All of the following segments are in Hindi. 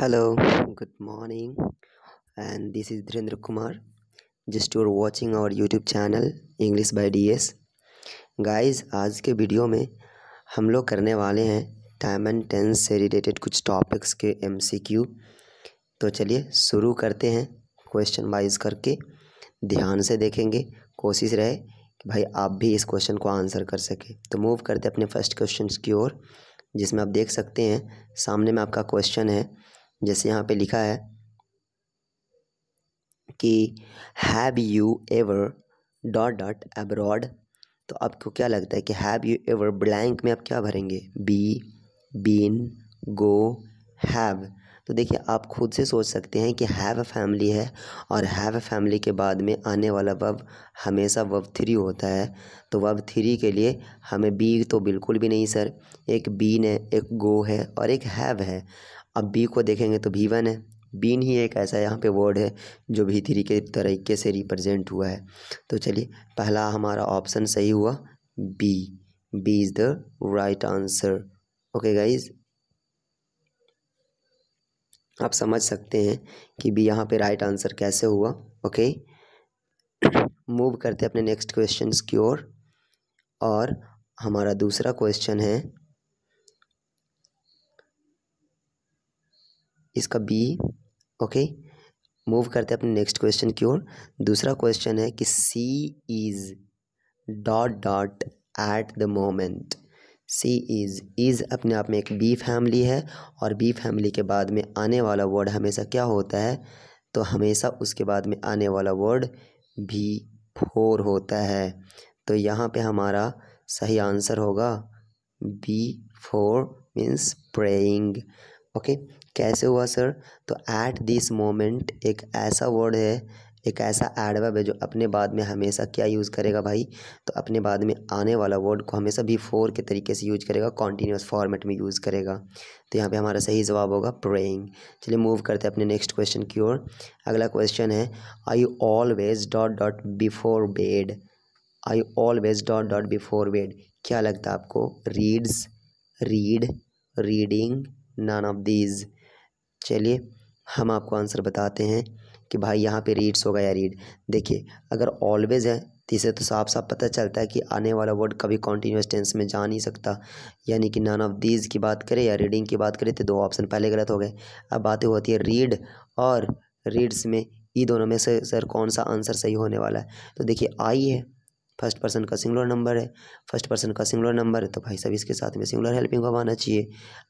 hello good morning and this is Dhirendra Kumar just you're watching our YouTube channel channel by D S guys आज के वीडियो में हम लोग करने वाले हैं टाइम एंड टेंस से रिलेटेड कुछ टॉपिक्स के एम सी क्यू तो चलिए शुरू करते हैं क्वेश्चन वाइज करके ध्यान से देखेंगे कोशिश रहे कि भाई आप भी इस क्वेश्चन को आंसर कर सके तो मूव करते अपने फर्स्ट क्वेश्चन की ओर जिसमें आप देख सकते हैं सामने में आपका क्वेश्चन है जैसे यहाँ पे लिखा है कि have you ever dot dot abroad तो आपको क्या लगता है कि हैव यू एवर ब्लैंक में आप क्या भरेंगे बी बीन गो हैव तो देखिए आप खुद से सोच सकते हैं कि हैव अ फैमिली है और हैव अ फैमिली के बाद में आने वाला वब हमेशा वब थ्री होता है तो वब थ्री के लिए हमें बी तो बिल्कुल भी नहीं सर एक बीन है एक गो है और एक हैव है अब बी को देखेंगे तो भी वन है बीन ही एक ऐसा यहाँ पे वर्ड है जो भी थ्री के तरीके से रिप्रेजेंट हुआ है तो चलिए पहला हमारा ऑप्शन सही हुआ B B is the right answer okay guys आप समझ सकते हैं कि बी यहाँ पे राइट आंसर कैसे हुआ ओके मूव करते अपने नेक्स्ट क्वेश्चन की ओर और हमारा दूसरा क्वेश्चन है इसका बी ओके मूव करते हैं अपने नेक्स्ट क्वेश्चन की ओर दूसरा क्वेश्चन है कि C is dot dot at the moment C is is अपने आप में एक बी फैमिली है और बी फैमिली के बाद में आने वाला वर्ड हमेशा क्या होता है तो हमेशा उसके बाद में आने वाला वर्ड भी फोर होता है तो यहाँ पे हमारा सही आंसर होगा B four means praying okay कैसे हुआ सर तो ऐट दिस मोमेंट एक ऐसा वर्ड है एक ऐसा एडवर्ब है जो अपने बाद में हमेशा क्या यूज़ करेगा भाई तो अपने बाद में आने वाला वर्ड को हमेशा बिफोर के तरीके से यूज करेगा कॉन्टीन्यूस फॉर्मेट में यूज़ करेगा तो यहाँ पे हमारा सही जवाब होगा प्रेइंग चलिए मूव करते हैं अपने नेक्स्ट क्वेश्चन की ओर अगला क्वेश्चन है I always dot dot before bed I always dot dot before bed क्या लगता है आपको reads read reading none of these चलिए हम आपको आंसर बताते हैं कि भाई यहाँ पे रीड्स होगा या रीड देखिए अगर ऑलवेज़ है तो इसे तो साफ साफ पता चलता है कि आने वाला वर्ड कभी कॉन्टीन्यूस टेंस में जा नहीं सकता यानी कि नन ऑफ दीज की बात करें या रीडिंग की बात करें तो दो ऑप्शन पहले गलत हो गए अब बातें होती है रीड और रीड्स में ये दोनों में से सर कौन सा आंसर सही होने वाला है तो देखिए आई है फर्स्ट पर्सन का सिंगुलर नंबर है फर्स्ट पर्सन का सिंगुलर नंबर है तो भाई साहब इसके साथ में सिंगुलर हेल्पिंग वर्ब आना चाहिए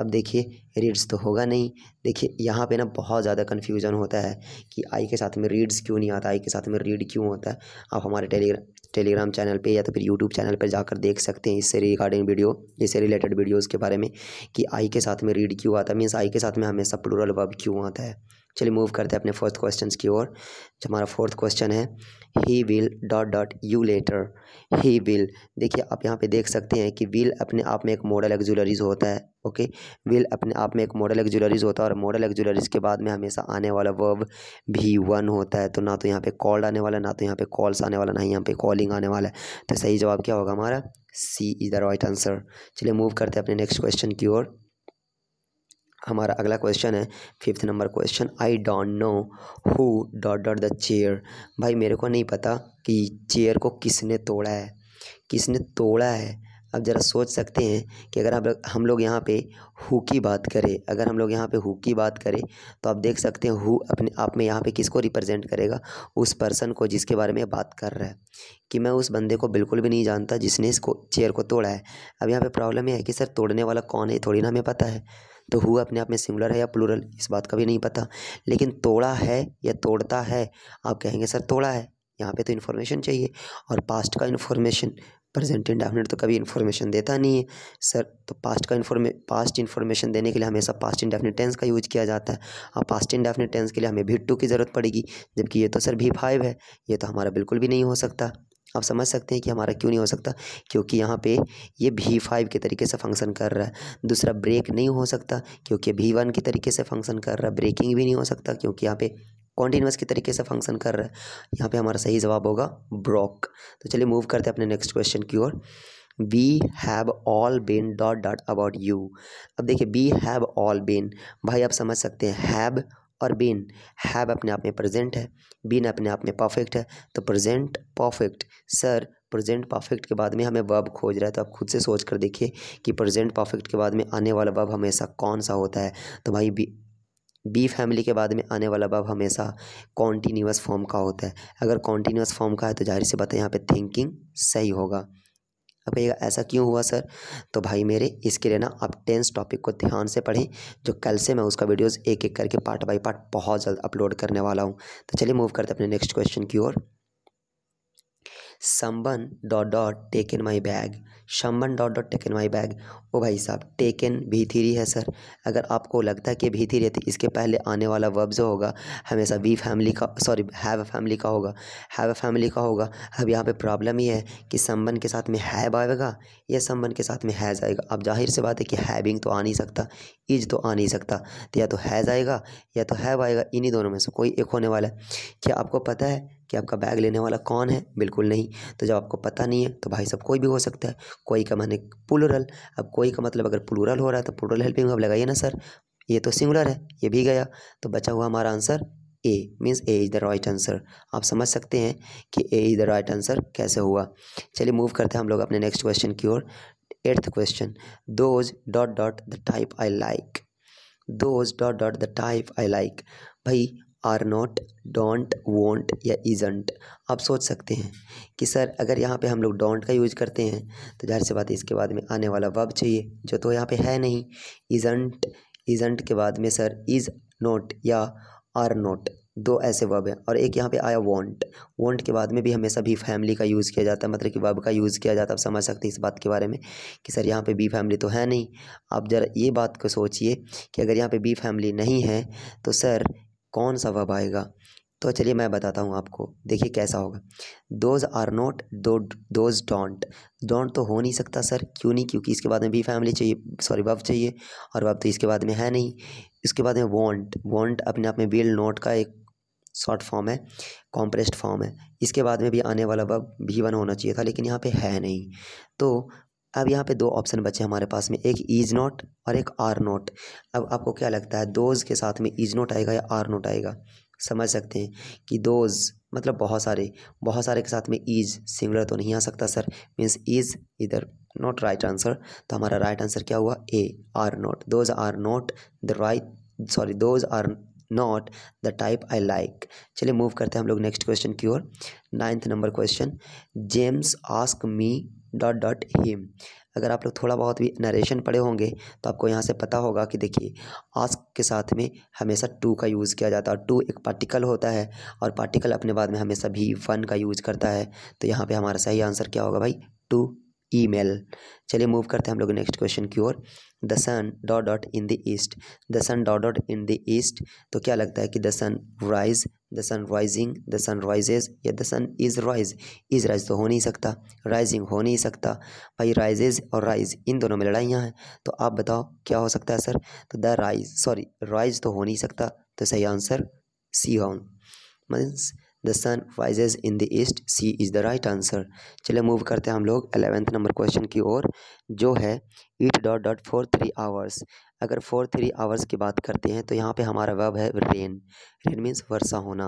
अब देखिए रीड्स तो होगा नहीं देखिए यहाँ पे ना बहुत ज़्यादा कन्फ्यूजन होता है कि आई के साथ में रीड्स क्यों नहीं आता आई के साथ में रीड क्यों होता है आप हमारे टेलीग्राम टेलीग्राम चैनल पे या तो फिर यूट्यूब चैनल पर जाकर देख सकते हैं इससे रिगार्डिंग वीडियो इससे रिलेटेड वीडियोज़ के बारे में कि आई के साथ में रीड क्यों आता है मीन्स आई के साथ में हमेशा प्लूरल वर्ब क्यों आता है चलिए मूव करते हैं अपने फोर्थ क्वेश्चन की ओर जो हमारा फोर्थ क्वेश्चन है he will dot dot you later he will देखिए आप यहाँ पे देख सकते हैं कि विल अपने आप में एक मॉडल एक्जुलरीज होता है ओके विल अपने आप में एक मॉडल एक्जुलरीज होता है और मॉडल एक्जुलरीज के बाद में हमेशा आने वाला वर्ब भी वन होता है तो ना तो यहाँ पे कॉल्ड आने वाला ना तो यहाँ पे कॉल्स आने वाला ना ही यहाँ पे कॉलिंग आने वाला है तो सही जवाब क्या होगा हमारा C is the right answer चलिए मूव करते हैं अपने नेक्स्ट क्वेश्चन की ओर हमारा अगला क्वेश्चन है fifth number question I don't know who dot dot the chair भाई मेरे को नहीं पता कि चेयर को किसने तोड़ा है किसने तोड़ा है अब ज़रा सोच सकते हैं कि अगर आप हम लोग यहाँ पे हु की बात करें अगर हम लोग यहाँ पे हु की बात करें तो आप देख सकते हैं हु अपने आप में यहाँ पे किसको रिप्रेजेंट करेगा उस पर्सन को जिसके बारे में बात कर रहा है कि मैं उस बंदे को बिल्कुल भी नहीं जानता जिसने इसको चेयर को तोड़ा है अब यहाँ पर प्रॉब्लम यह है कि सर तोड़ने वाला कौन है थोड़ी ना हमें पता है तो हु अपने आप में सिंगुलर है या प्लूरल इस बात का भी नहीं पता लेकिन तोड़ा है या तोड़ता है आप कहेंगे सर तोड़ा है यहाँ पे तो इन्फॉर्मेशन चाहिए और पास्ट का इन्फॉर्मेशन प्रेजेंट इंडेफिनेट तो कभी इन्फॉर्मेशन देता नहीं है सर तो पास्ट का इन्फॉर्मे पास्ट इन्फॉर्मेशन देने के लिए हमेशा पास्ट इंडेफिनेट टेंस का यूज किया जाता है और पास्ट इंडेफिनेट टेंस के लिए हमें भी टू की ज़रूरत पड़ेगी जबकि ये तो सर भी फाइव है ये तो हमारा बिल्कुल भी नहीं हो सकता आप समझ सकते हैं कि हमारा क्यों नहीं हो सकता क्योंकि यहाँ पे ये भी फाइव के तरीके से फंक्शन कर रहा है दूसरा ब्रेक नहीं हो सकता क्योंकि भी वन के तरीके से फंक्शन कर रहा है ब्रेकिंग भी नहीं हो सकता क्योंकि यहाँ पे कॉन्टीन्यूस के तरीके से फंक्शन कर रहा है यहाँ पे हमारा सही जवाब होगा ब्रॉक तो चलिए मूव करते हैं अपने नेक्स्ट क्वेश्चन की ओर we have all been dot dot about you अब देखिए वी हैव ऑल बेन भाई आप समझ सकते हैं हैव और बीन हैव अपने आप में प्रेजेंट है बीन अपने आप में परफेक्ट है तो present perfect sir present perfect के बाद में हमें वर्ब खोज रहा है तो आप खुद से सोच कर देखिए कि प्रेजेंट परफेक्ट के बाद में आने वाला वर्ब हमेशा कौन सा होता है तो भाई बी फैमिली के बाद में आने वाला बब हमेशा कॉन्टीन्यूस फॉर्म का होता है अगर कॉन्टीन्यूस फॉर्म का है तो जाहिर सी बात है यहाँ पे थिंकिंग सही होगा अब भैया ऐसा क्यों हुआ सर तो भाई मेरे इसके लिए ना आप टेंस टॉपिक को ध्यान से पढ़ें जो कल से मैं उसका वीडियोस एक एक करके पार्ट बाई पार्ट बहुत जल्द अपलोड करने वाला हूँ तो चलिए मूव करते अपने नेक्स्ट क्वेश्चन की ओर someone dot dot taken my bag someone dot dot taken my bag ओ भाई साहब टेकन भी थ्री है सर अगर आपको लगता है कि भी थ्री है तो इसके पहले आने वाला वर्ब जो होगा हमेशा वी फैमिली का सॉरी हैव अ फैमिली का होगा हैव अ फैमिली का होगा अब यहाँ पे प्रॉब्लम ये है कि संबन के साथ में हैव आएगा या संबन के साथ में हैज़ आएगा अब जाहिर सी बात है कि हैविंग तो आ नहीं सकता इज तो आ नहीं सकता तो या तो हैज़ आएगा या तो हैव आएगा इन्हीं दोनों में से कोई एक होने वाला है क्या आपको पता है कि आपका बैग लेने वाला कौन है बिल्कुल नहीं तो जब आपको पता नहीं है तो भाई सब कोई भी हो सकता है कोई का माने पुलरल अब कोई का मतलब अगर पुलरल हो रहा है तो पुलरल हेल्पिंग अब लगाइए ना सर ये तो सिंगुलर है ये भी गया तो बचा हुआ हमारा answer A means A is the right answer आप समझ सकते हैं कि A is the right answer कैसे हुआ चलिए मूव करते हैं हम लोग अपने नेक्स्ट क्वेश्चन की ओर eighth question those dot dot the type I like those dot dot the type I like भाई आर नॉट डोंट वॉन्ट या इजंट आप सोच सकते हैं कि सर अगर यहाँ पे हम लोग डोंट का यूज़ करते हैं तो जाहिर सी बात है इसके बाद में आने वाला वब चाहिए जो तो यहाँ पे है नहीं इजंट इजंट के बाद में सर इज़ नॉट या आर नॉट दो ऐसे वर्ब हैं और एक यहाँ पे आया वॉन्ट वॉन्ट के बाद में भी हमेशा बी फैमिली का यूज़ किया जाता है मतलब कि वर्ब का यूज़ किया जाता है आप समझ सकते हैं इस बात के बारे में कि सर यहाँ पे बी फैमिली तो है नहीं आप ज़रा ये बात को सोचिए कि अगर यहाँ पे बी फैमिली नहीं है तो सर कौन सा वर्ब आएगा तो चलिए मैं बताता हूँ आपको देखिए कैसा होगा दोज आर नॉट दो दोज डोंट डोंट तो हो नहीं सकता सर क्यों नहीं क्योंकि इसके बाद में भी फैमिली चाहिए सॉरी वब चाहिए और वब तो इसके बाद में है नहीं इसके बाद में वॉन्ट वॉन्ट अपने आप में विल नॉट का एक शॉर्ट फॉर्म है कॉम्प्रेस्ड फॉर्म है इसके बाद में भी आने वाला वब भी वन होना चाहिए था लेकिन यहाँ पे है नहीं तो अब यहाँ पे दो ऑप्शन बचे हमारे पास में एक इज़ नॉट और एक आर नॉट अब आपको क्या लगता है दोज के साथ में इज़ नॉट आएगा या आर नॉट आएगा समझ सकते हैं कि दोज मतलब बहुत सारे बहुत सारे के साथ में इज सिंगुलर तो नहीं आ सकता सर मीन्स इज इधर नॉट राइट आंसर तो हमारा राइट आंसर क्या हुआ A are not those are not the right sorry those are not the type I like चलिए मूव करते हैं हम लोग नेक्स्ट क्वेश्चन की ओर ninth number question James ask me dot dot him अगर आप लोग थोड़ा बहुत भी नरेशन पढ़े होंगे तो आपको यहाँ से पता होगा कि देखिए आस्क के साथ में हमेशा टू का यूज़ किया जाता है और टू एक पार्टिकल होता है और पार्टिकल अपने बाद में हमेशा भी वन का यूज़ करता है तो यहाँ पे हमारा सही आंसर क्या होगा भाई टू ईमेल चलिए मूव करते हैं हम लोग नेक्स्ट क्वेश्चन की ओर the sun dot dot in the east the sun dot dot in the east तो क्या लगता है कि the sun rise the sun rising the sun rises या the sun is rise is rise तो हो नहीं सकता राइजिंग हो नहीं सकता भाई राइजेज और राइज इन दोनों में लड़ाइयाँ हैं तो आप बताओ क्या हो सकता है सर तो द राइज सॉरी राइज तो हो नहीं सकता तो सही आंसर सी हॉन means the sun rises in the east C is the right answer चले मूव करते हैं हम लोग अलेवेंथ नंबर क्वेश्चन की ओर जो है it dot dot for three hours अगर फोर थ्री आवर्स की बात करते हैं तो यहाँ पे हमारा वर्ब है रेन रेन मीन्स वर्षा होना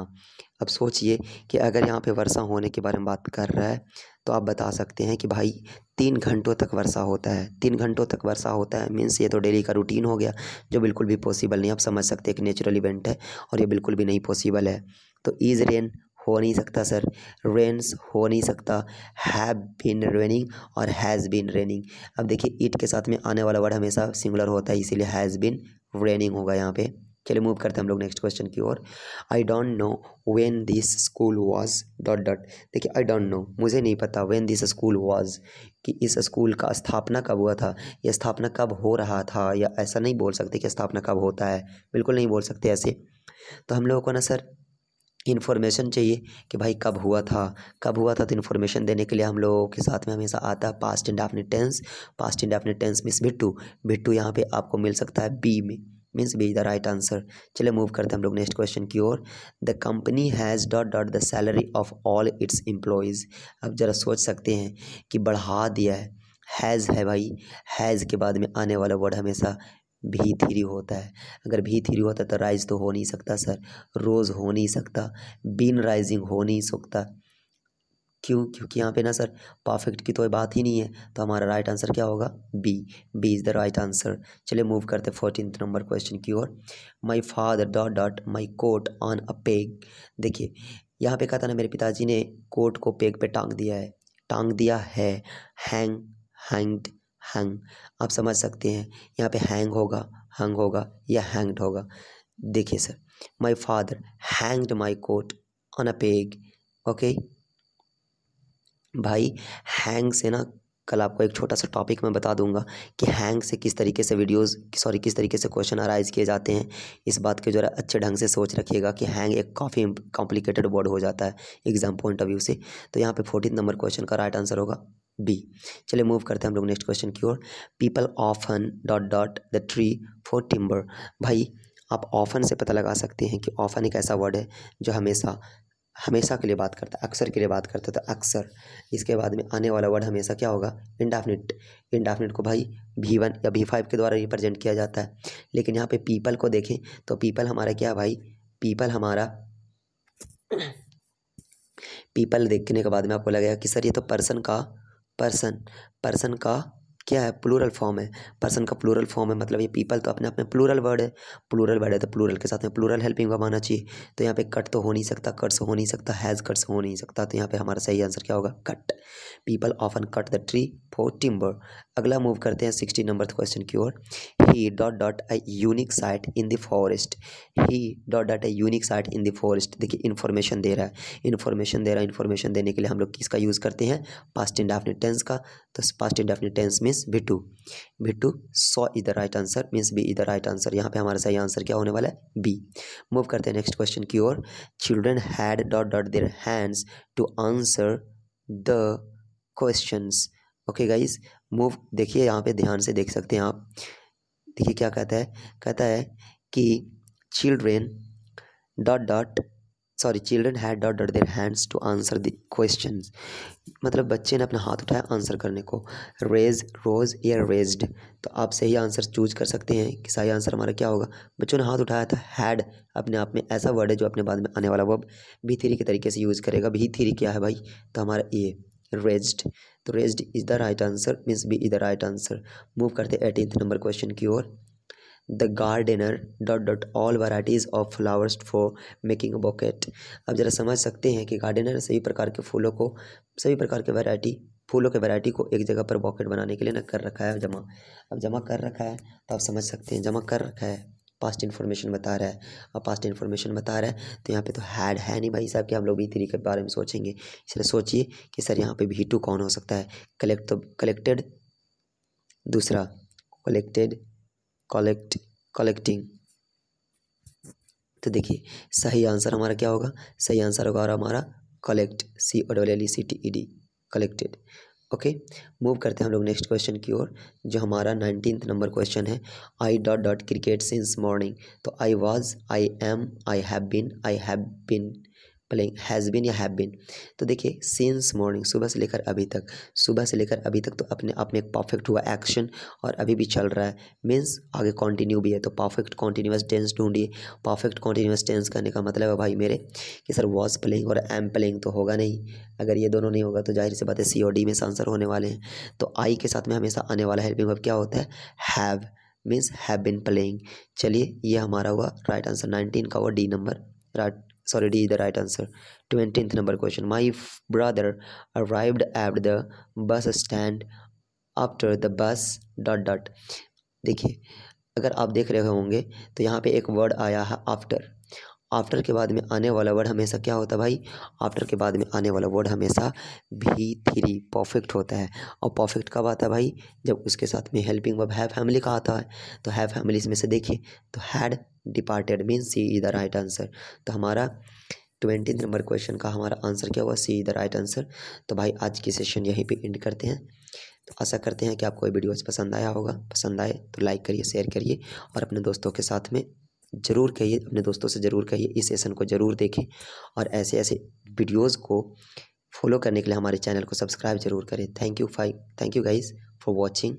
अब सोचिए कि अगर यहाँ पे वर्षा होने के बारे में बात कर रहा है तो आप बता सकते हैं कि भाई तीन घंटों तक वर्षा होता है तीन घंटों तक वर्षा होता है मीन्स ये तो डेली का रूटीन हो गया जो बिल्कुल भी पॉसिबल नहीं आप समझ सकते एक नेचुरल इवेंट है और ये बिल्कुल भी नहीं पॉसिबल है तो ईज़ रेन हो नहीं सकता सर रेंस हो नहीं सकता हैव बिन रेनिंग और हैज़ बिन रेनिंग अब देखिए इट के साथ में आने वाला वर्ड हमेशा सिंगुलर होता है इसीलिए हैज़ बिन रेनिंग होगा यहाँ पे चलिए मूव करते हैं हम लोग नेक्स्ट क्वेश्चन की ओर I don't know when this school was dot dot देखिए आई डोंट नो मुझे नहीं पता वेन दिस स्कूल वॉज कि इस स्कूल का स्थापना कब हुआ था या स्थापना कब हो रहा था या ऐसा नहीं बोल सकते कि स्थापना कब होता है बिल्कुल नहीं बोल सकते ऐसे तो हम लोगों को ना सर इन्फॉर्मेशन चाहिए कि भाई कब हुआ था कब हुआ था तो इन्फॉर्मेशन देने के लिए हम लोगों के साथ में हमेशा आता है पास्ट एंड आपने टेंस पास्ट एंड आपने टेंस मीस भिट्टू भिट्टू यहाँ पे आपको मिल सकता है बी में means B the right answer चलिए मूव करते हैं हम लोग नेक्स्ट क्वेश्चन की ओर the company has dot dot the salary of all its employees अब ज़रा सोच सकते हैं कि बढ़ा दिया है हैज़ है भाई हैज़ के बाद में आने वाला वर्ड हमेशा भी थ्री होता है अगर भी थ्री होता तो राइज तो हो नहीं सकता सर रोज़ हो नहीं सकता बिन राइजिंग हो नहीं सकता क्यों क्योंकि यहाँ पे ना सर परफेक्ट की तो बात ही नहीं है तो हमारा राइट आंसर क्या होगा B B is the right answer चलिए मूव करते फोर्टीन नंबर क्वेश्चन की ओर my father dot dot my coat on a peg देखिए यहाँ पे कहा था ना मेरे पिताजी ने कोट को पेग पे टांग दिया है टांग दिया है हैंग हैंग्ड हैंग आप समझ सकते हैं यहाँ पे हैंग होगा हैंग होगा या हैंग्ड होगा देखिए sir my father hanged my coat on a peg okay भाई हैंग से ना कल आपको एक छोटा सा टॉपिक मैं बता दूंगा कि हैंग से किस तरीके से वीडियोस सॉरी किस तरीके से क्वेश्चन अराइज किए जाते हैं इस बात के ज़रा अच्छे ढंग से सोच रखिएगा कि हैंग एक काफ़ी कॉम्प्लिकेटेड वर्ड हो जाता है एग्जाम पॉइंट ऑफ व्यू से तो यहाँ पे फोर्टीन नंबर क्वेश्चन का राइट आंसर होगा बी चलिए मूव करते हैं हम लोग नेक्स्ट क्वेश्चन की ओर people often dot dot the tree for timber भाई आप ऑफन से पता लगा सकते हैं कि ऑफन एक ऐसा वर्ड है जो हमेशा हमेशा के लिए बात करता है अक्सर के लिए बात करता है तो अक्सर इसके बाद में आने वाला वर्ड हमेशा क्या होगा इंडाफिनिट इंडाफिनिट को भाई भी वन या भी फाइव के द्वारा रिप्रेजेंट किया जाता है लेकिन यहाँ पे पीपल को देखें तो पीपल हमारा क्या भाई पीपल हमारा पीपल देखने के बाद में आपको लगेगा कि सर ये तो पर्सन का पर्सन पर्सन का क्या है प्लूरल फॉर्म है पर्सन का प्लूरल फॉर्म है मतलब ये पीपल तो अपने आप में प्लूरल वर्ड है प्लूरल वर्ड है तो प्लूरल के साथ में प्लूरल हेल्पिंग वर्ब आना चाहिए तो यहाँ पे कट तो हो नहीं सकता कट्स हो नहीं सकता हैज़ कट्स हो नहीं सकता तो यहाँ पे हमारा सही आंसर क्या होगा cut people often cut the tree for timber अगला मूव करते हैं सिक्सटी नंबर क्वेश्चन की ओर he dot dot a unique sight in the forest he dot dot a unique sight in the forest देखिए इन्फॉर्मेशन दे रहा है इन्फॉर्मेशन दे रहा है इन्फॉर्मेशन देने के लिए हम लोग किसका यूज़ करते हैं पास्ट इंडेफिनिट टेंस का तो पास्ट इंडेफिनिट टेंस में मीन्स भिट्टू भिट्टू saw is the right answer means B is the right answer यहाँ पे हमारा सही आंसर क्या होने वाला है बी मूव करते हैं नेक्स्ट क्वेश्चन की ओर children had dot dot their hands to answer the questions okay guys move देखिए यहाँ पे ध्यान से देख सकते हैं आप देखिए क्या कहता है कहता है कि children dot dot sorry children had dot dot their hands to answer the question मतलब बच्चे ने अपना हाथ उठाया आंसर करने को रेज रोज या रेज्ड तो आप सही आंसर चूज कर सकते हैं कि सही आंसर हमारा क्या होगा बच्चों ने हाथ उठाया था हैड अपने आप में ऐसा वर्ड है जो अपने बाद में आने वाला वर्ब भी थीरी के तरीके से यूज़ करेगा भी थीरी e क्या है भाई तो हमारा ये रेज्ड तो raised is the right answer means B is the right answer move करते एटीन नंबर क्वेश्चन की ओर the gardener dot dot all varieties of flowers for making a bouquet आप ज़रा समझ सकते हैं कि गार्डनर सभी प्रकार के फूलों को सभी प्रकार के वैरायटी फूलों के वैरायटी को एक जगह पर बॉकेट बनाने के लिए ना कर रखा है जमा अब जमा कर रखा है तो आप समझ सकते हैं जमा कर रखा है पास्ट इन्फॉर्मेशन बता रहा है अब पास्ट इन्फॉर्मेशन बता रहा है तो यहाँ पे तो हैड है नहीं भाई साहब कि हम लोग भी थ्री के बारे में सोचेंगे इसलिए सोचिए कि सर यहाँ पे भी टू कौन हो सकता है कलेक्ट कलेक्टेड तो, दूसरा कलेक्टेड कलेक्ट कलेक्टिंग तो देखिए सही आंसर हमारा क्या होगा सही आंसर होगा और हमारा collect C O double L E C T E D collected okay move करते हैं हम लोग नेक्स्ट क्वेश्चन की ओर जो हमारा नाइनटीन नंबर क्वेश्चन है I dot dot cricket since morning तो I was I am I have been I have been playing has been या हैव बिन तो देखिए सिंस मॉर्निंग सुबह से लेकर अभी तक सुबह से लेकर अभी तक तो अपने आप में एक परफेक्ट हुआ एक्शन और अभी भी चल रहा है मीन्स आगे कॉन्टिन्यू भी है तो परफेक्ट कॉन्टिन्यूस टेंस ढूंढिए परफेक्ट कॉन्टिन्यूस टेंस करने का मतलब है भाई मेरे कि सर वॉज प्लेइंग और एम प्लेइंग तो होगा नहीं अगर ये दोनों नहीं होगा तो जाहिर सी बात है सी ओ डी में आंसर होने वाले हैं तो आई के साथ में हमेशा आने वाला हेल्पिंग वर्ब क्या होता है have means have been playing चलिए ये हमारा हुआ राइट आंसर नाइनटीन का हुआ D number right sorry d is the right answer 20th number question my brother arrived at the bus stand after the bus dot dot देखिए अगर आप देख रहे होंगे तो यहाँ पे एक वर्ड आया है आफ्टर आफ्टर के बाद में आने वाला वर्ड हमेशा क्या होता है भाई आफ्टर के बाद में आने वाला वर्ड हमेशा भी थ्री परफेक्ट होता है और परफेक्ट कब आता है भाई जब उसके साथ में हेल्पिंग वर्ब है फैमिली का आता है तो हैव फैमिली इसमें से देखिए तो had departed mean C is the right answer तो हमारा ट्वेंटी नंबर क्वेश्चन का हमारा आंसर क्या हुआ C is the right answer तो भाई आज की सेशन यहीं पर एंड करते हैं तो आशा करते हैं कि आपको ये वीडियोज़ पसंद आया होगा पसंद आए तो लाइक करिए शेयर करिए और अपने दोस्तों के साथ में ज़रूर कहिए अपने दोस्तों से ज़रूर कहिए इस सेशन को ज़रूर देखें और ऐसे ऐसे वीडियोज़ को फॉलो करने के लिए हमारे चैनल को सब्सक्राइब जरूर करें थैंक यू फाइ thank you guys for watching